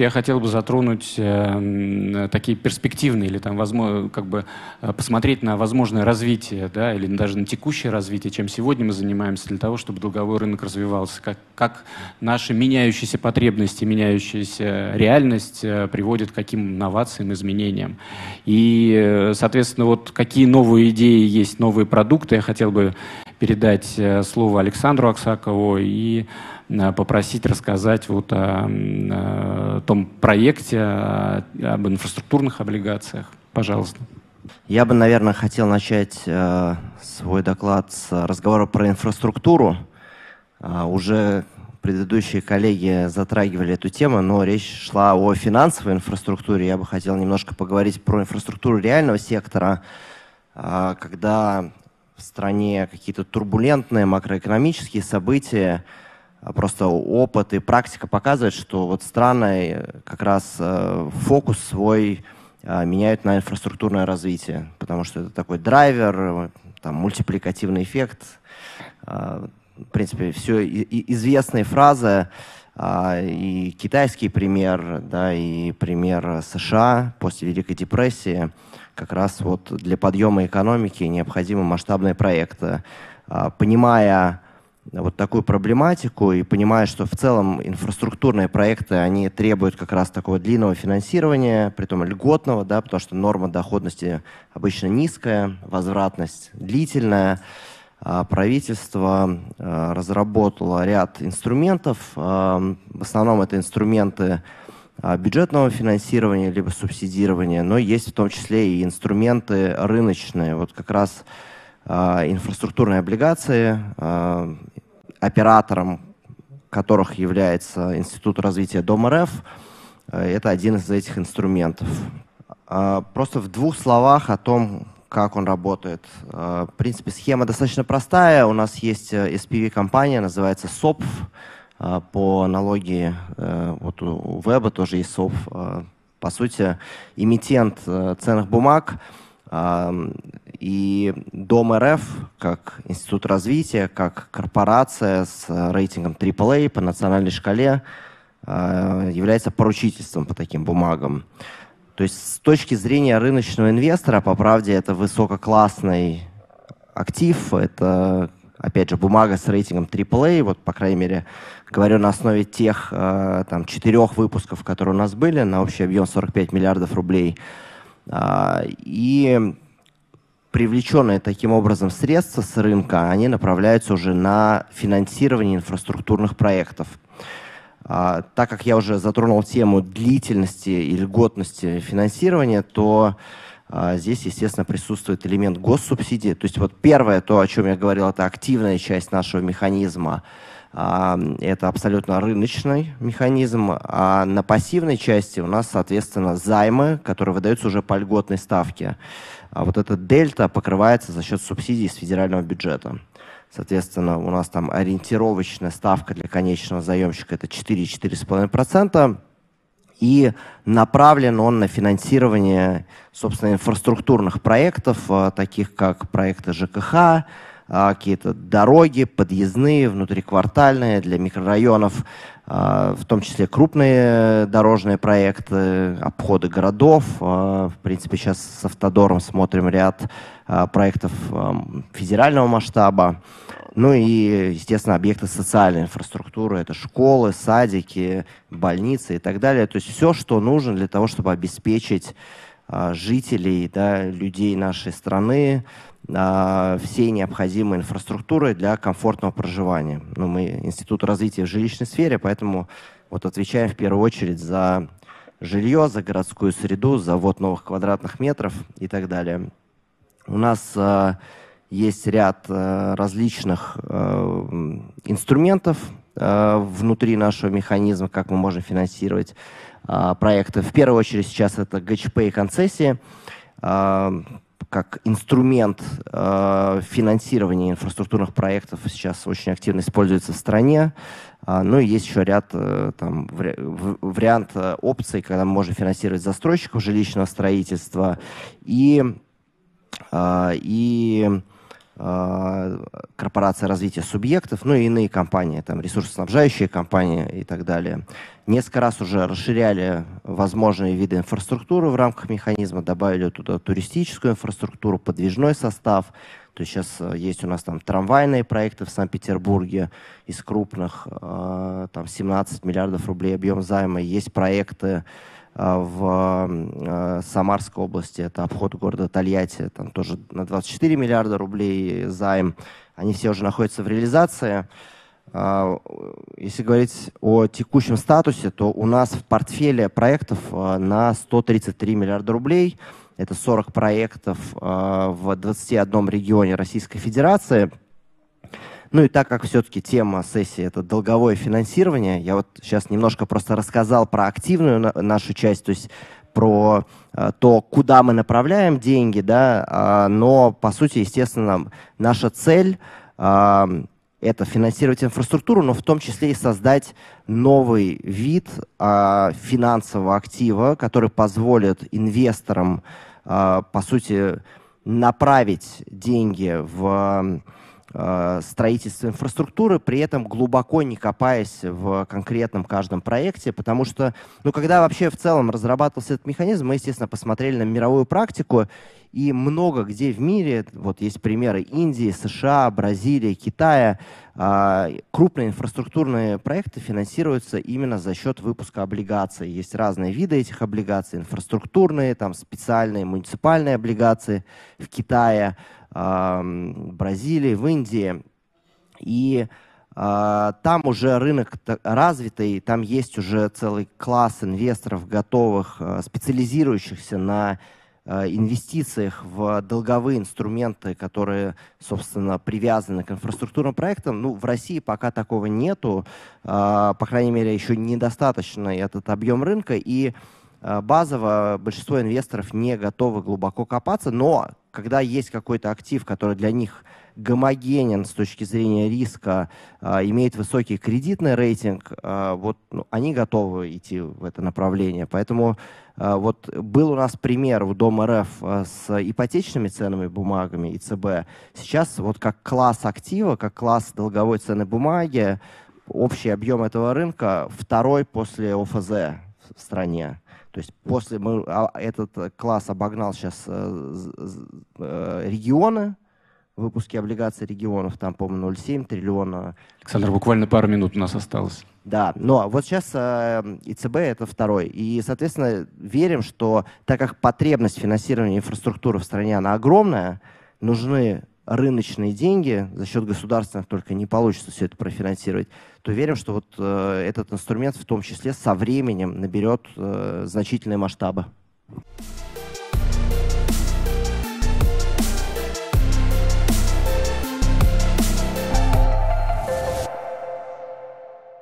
Я хотел бы затронуть э, такие перспективные или там возможно, как бы э, посмотреть на возможное развитие, да, или даже на текущее развитие, чем сегодня мы занимаемся для того, чтобы долговой рынок развивался, как, как наши меняющиеся потребности, меняющаяся реальность э, приводит к каким инновациям, изменениям. И, э, соответственно, вот какие новые идеи есть, новые продукты, я хотел бы передать э, слово Александру Аксакову и Э, попросить рассказать вот о э, том проекте, об инфраструктурных облигациях. Пожалуйста. Я бы, наверное, хотел начать э, свой доклад с разговора про инфраструктуру. уже предыдущие коллеги затрагивали эту тему, но речь шла о финансовой инфраструктуре. Я бы хотел немножко поговорить про инфраструктуру реального сектора, когда в стране какие-то турбулентные макроэкономические события, а просто опыт и практика показывает, что вот страны э, как раз э, фокус свой э, меняют на инфраструктурное развитие, потому что это такой драйвер, там мультипликативный эффект. А, в принципе, все известные фразы, а, и китайский пример, да, и пример США после Великой депрессии, как раз вот для подъема экономики необходимы масштабные проекты. Понимая вот такую проблематику и понимая, что в целом инфраструктурные проекты, они требуют как раз такого длинного финансирования, при том льготного, да, потому что норма доходности обычно низкая, возвратность длительная. А правительство а, разработало ряд инструментов. А, в основном это инструменты бюджетного финансирования либо субсидирования, но есть в том числе и инструменты рыночные. Вот как раз инфраструктурные облигации, оператором которых является Институт развития Дом РФ. Э, это один из этих инструментов. А, просто в двух словах о том, как он работает. А, в принципе, схема достаточно простая. У нас есть э, SPV-компания, называется СОП. А, по аналогии, э, вот у Веба тоже есть СОП. По сути, имитент ценных бумаг – и Дом РФ, как институт развития, как корпорация с э, рейтингом AAA по национальной шкале, а, является поручительством по таким бумагам. То есть с точки зрения рыночного инвестора, по правде, это высококлассный актив, это, опять же, бумага с рейтингом AAA, вот, по крайней мере, говорю на основе тех э, там, четырех выпусков, которые у нас были, на общий объем 45 миллиардов рублей – а, и привлеченные таким образом средства с рынка, они направляются уже на финансирование инфраструктурных проектов. А, так как я уже затронул тему длительности и льготности финансирования, то а, Здесь, естественно, присутствует элемент госсубсидии. То есть вот первое, то, о чем я говорил, это активная часть нашего механизма а, это абсолютно рыночный механизм. А на пассивной части у нас, соответственно, займы, которые выдаются уже по льготной ставке. А вот эта дельта покрывается за счет субсидий из федерального бюджета. Соответственно, у нас там ориентировочная ставка для конечного заемщика это 4-4,5%. И направлен он на финансирование, собственно, инфраструктурных проектов, а, таких как проекты ЖКХ, а, какие-то дороги, подъездные, внутриквартальные для микрорайонов, а, в том числе крупные дорожные проекты, обходы городов. А, в принципе, сейчас с «Автодором» смотрим ряд проектов федерального масштаба. Ну и, естественно, объекты социальной инфраструктуры. Это школы, садики, больницы и так далее. То есть все, что нужно для того, чтобы обеспечить а, жителей, да, людей нашей страны, а, всей необходимой инфраструктуры для комфортного проживания. Ну, мы Институт развития в жилищной сфере, поэтому вот отвечаем в первую очередь за жилье, за городскую среду, за вот новых квадратных метров и так далее. У нас э, есть ряд э, различных э, инструментов э, внутри нашего механизма, как мы можем финансировать а, проекты. В первую очередь сейчас это ГЧП и концессии а, как инструмент а, финансирования инфраструктурных проектов сейчас очень активно используется в стране. ну и есть еще ряд э, там, вари- вариант э, опций, когда мы можем финансировать застройщиков жилищного строительства и, и Э, корпорация развития субъектов, ну и иные компании, там ресурсоснабжающие компании и так далее. Несколько раз уже расширяли возможные виды инфраструктуры в рамках механизма, добавили туда туристическую инфраструктуру, подвижной состав. То есть сейчас э, есть у нас там трамвайные проекты в Санкт-Петербурге из крупных, э, там 17 миллиардов рублей объем займа. Есть проекты, а, в э, Самарской области, это обход города Тольятти, там тоже на 24 миллиарда рублей займ. Они все уже находятся в реализации. А, э, если говорить о текущем статусе, то у нас в портфеле проектов а, на 133 миллиарда рублей. Это 40 проектов в 21 регионе Российской Федерации – ну и так как все-таки тема сессии — это долговое финансирование, я вот сейчас немножко просто рассказал про активную на нашу часть, то есть про э, то, куда мы направляем деньги, да, а, но, по сути, естественно, наша цель это финансировать инфраструктуру, но в том числе и создать новый вид э, финансового актива, который позволит инвесторам, э, по сути, направить деньги в э, Э, строительство инфраструктуры, при этом глубоко не копаясь в конкретном каждом проекте, потому что, ну, когда вообще в целом разрабатывался этот механизм, мы, естественно, посмотрели на мировую практику, и много где в мире, вот есть примеры Индии, США, Бразилии, Китая, э, крупные инфраструктурные проекты финансируются именно за счет выпуска облигаций. Есть разные виды этих облигаций, инфраструктурные, там специальные муниципальные облигации в Китае, Бразилии, в Индии. И а, там уже рынок развитый, там есть уже целый класс инвесторов, готовых, а, специализирующихся на а, инвестициях в долговые инструменты, которые, собственно, привязаны к инфраструктурным проектам. Ну, в России пока такого нету, по крайней мере, еще недостаточно этот объем рынка, и базово большинство инвесторов не готовы глубоко копаться, но когда есть какой-то актив, который для них гомогенен с точки зрения риска, а, имеет высокий кредитный рейтинг, а, вот ну, они готовы идти в это направление. Поэтому а, вот был у нас пример в Дом РФ с ипотечными ценными бумагами ЦБ. Сейчас вот как класс актива, как класс долговой ценной бумаги, общий объем этого рынка второй после ОФЗ в стране. То есть после мы, а, этот э, класс обогнал сейчас э, э, регионы, выпуски облигаций регионов, там, по-моему, 0,7 триллиона. Александр, буквально пару минут у нас осталось. Да, но вот сейчас э, ИЦБ это второй. И, соответственно, верим, что так как потребность финансирования инфраструктуры в стране, она огромная, нужны рыночные деньги, за счет государственных только не получится все это профинансировать, то верим, что вот э, этот инструмент в том числе со временем наберет э, значительные масштабы.